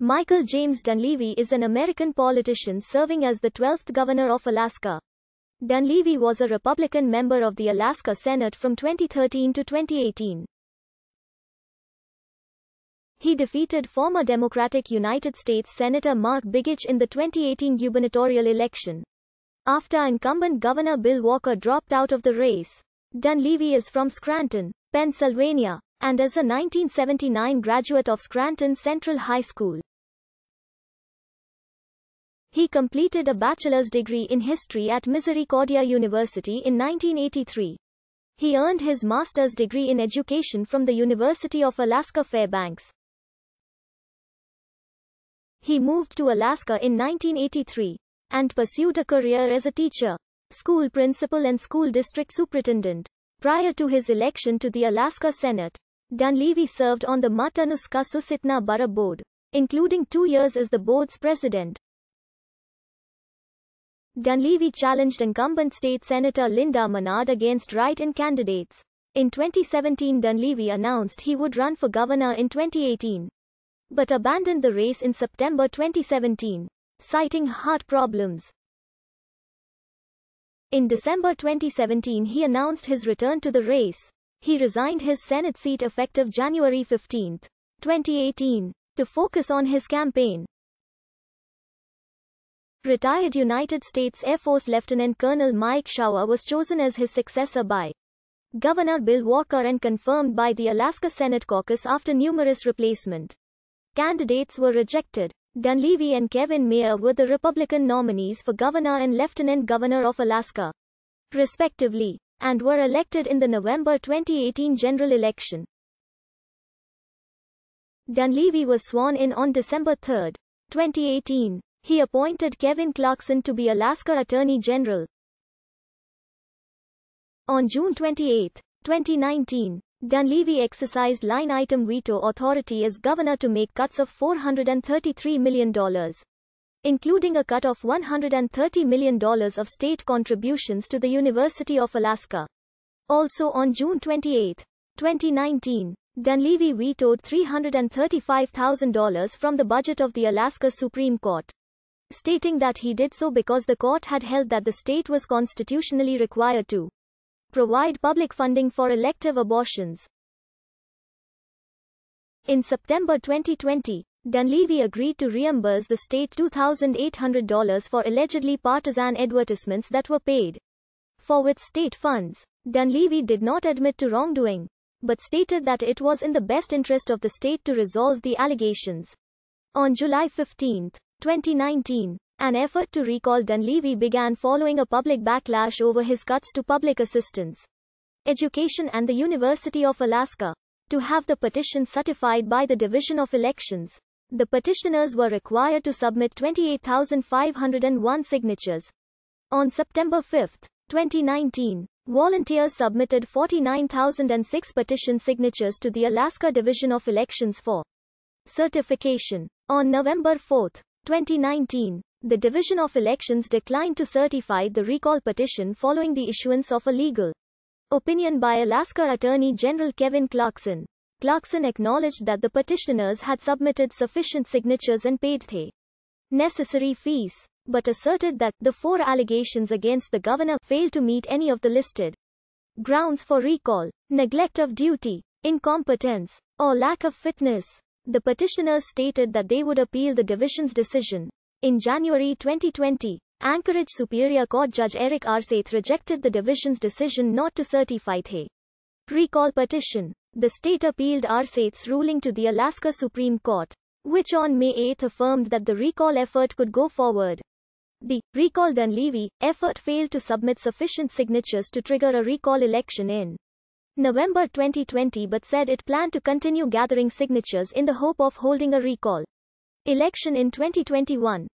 Michael James Dunleavy is an American politician serving as the 12th governor of Alaska. Dunleavy was a Republican member of the Alaska Senate from 2013 to 2018. He defeated former Democratic United States Senator Mark Bigich in the 2018 gubernatorial election. After incumbent Governor Bill Walker dropped out of the race, Dunleavy is from Scranton, Pennsylvania, and is a 1979 graduate of Scranton Central High School. He completed a bachelor's degree in history at Misericordia University in 1983. He earned his master's degree in education from the University of Alaska Fairbanks. He moved to Alaska in 1983 and pursued a career as a teacher, school principal, and school district superintendent. Prior to his election to the Alaska Senate, Dunleavy served on the Matanuska Susitna Borough Board, including two years as the board's president. Dunleavy challenged incumbent state senator Linda Menard against write-in candidates. In 2017 Dunleavy announced he would run for governor in 2018, but abandoned the race in September 2017, citing heart problems. In December 2017 he announced his return to the race. He resigned his Senate seat effective January 15, 2018, to focus on his campaign. Retired United States Air Force Lieutenant Colonel Mike Shower was chosen as his successor by Governor Bill Walker and confirmed by the Alaska Senate caucus after numerous replacement candidates were rejected. Dunleavy and Kevin Mayer were the Republican nominees for governor and lieutenant governor of Alaska, respectively, and were elected in the November 2018 general election. Dunleavy was sworn in on December 3, 2018. He appointed Kevin Clarkson to be Alaska Attorney General. On June 28, 2019, Dunleavy exercised line item veto authority as governor to make cuts of $433 million, including a cut of $130 million of state contributions to the University of Alaska. Also on June 28, 2019, Dunleavy vetoed $335,000 from the budget of the Alaska Supreme Court stating that he did so because the court had held that the state was constitutionally required to provide public funding for elective abortions. In September 2020, Dunleavy agreed to reimburse the state $2,800 for allegedly partisan advertisements that were paid for with state funds. Dunleavy did not admit to wrongdoing, but stated that it was in the best interest of the state to resolve the allegations. On July 15, 2019. An effort to recall Dunleavy began following a public backlash over his cuts to public assistance, education, and the University of Alaska. To have the petition certified by the Division of Elections, the petitioners were required to submit 28,501 signatures. On September 5, 2019, volunteers submitted 49,006 petition signatures to the Alaska Division of Elections for certification. On November 4, 2019, the Division of Elections declined to certify the recall petition following the issuance of a legal opinion by Alaska Attorney General Kevin Clarkson. Clarkson acknowledged that the petitioners had submitted sufficient signatures and paid the necessary fees, but asserted that the four allegations against the governor failed to meet any of the listed grounds for recall, neglect of duty, incompetence, or lack of fitness. The petitioners stated that they would appeal the division's decision. In January 2020, Anchorage Superior Court Judge Eric R. rejected the division's decision not to certify the recall petition. The state appealed R. ruling to the Alaska Supreme Court, which on May 8 affirmed that the recall effort could go forward. The recall Dunleavy effort failed to submit sufficient signatures to trigger a recall election in November 2020 but said it planned to continue gathering signatures in the hope of holding a recall election in 2021.